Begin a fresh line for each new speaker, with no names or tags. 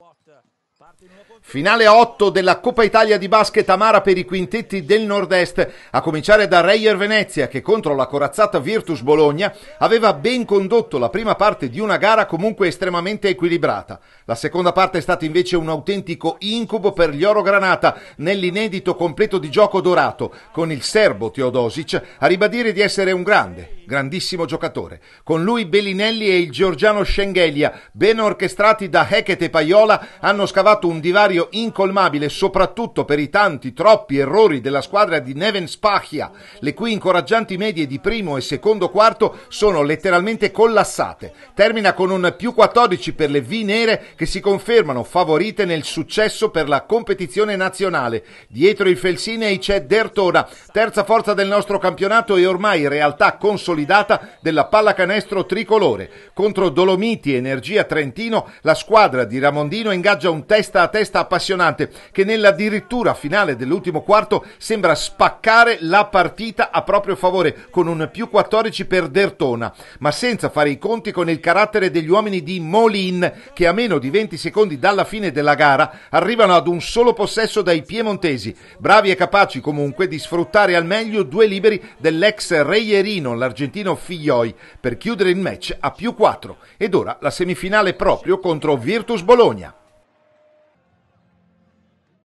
What uh, Finale 8 della Coppa Italia di basket amara per i quintetti del nord-est, a cominciare da Reyer Venezia che contro la corazzata Virtus Bologna aveva ben condotto la prima parte di una gara comunque estremamente equilibrata. La seconda parte è stata invece un autentico incubo per gli Oro Granata nell'inedito completo di gioco dorato, con il serbo Teodosic a ribadire di essere un grande, grandissimo giocatore. Con lui Bellinelli e il georgiano Schengelia, ben orchestrati da Hecate e Paiola, hanno scavato trovato un divario incolmabile soprattutto per i tanti, troppi errori della squadra di Neven Spachia, le cui incoraggianti medie di primo e secondo quarto sono letteralmente collassate. Termina con un più 14 per le V nere che si confermano favorite nel successo per la competizione nazionale. Dietro i Felsinei c'è Dertona, terza forza del nostro campionato e ormai realtà consolidata della pallacanestro tricolore. Contro Dolomiti Energia Trentino la squadra di Ramondino ingaggia un test testa a testa appassionante che nell'addirittura finale dell'ultimo quarto sembra spaccare la partita a proprio favore con un più 14 per Dertona, ma senza fare i conti con il carattere degli uomini di Molin che a meno di 20 secondi dalla fine della gara arrivano ad un solo possesso dai piemontesi, bravi e capaci comunque di sfruttare al meglio due liberi dell'ex reierino, l'argentino Figlioi, per chiudere il match a più 4 ed ora la semifinale proprio contro Virtus Bologna.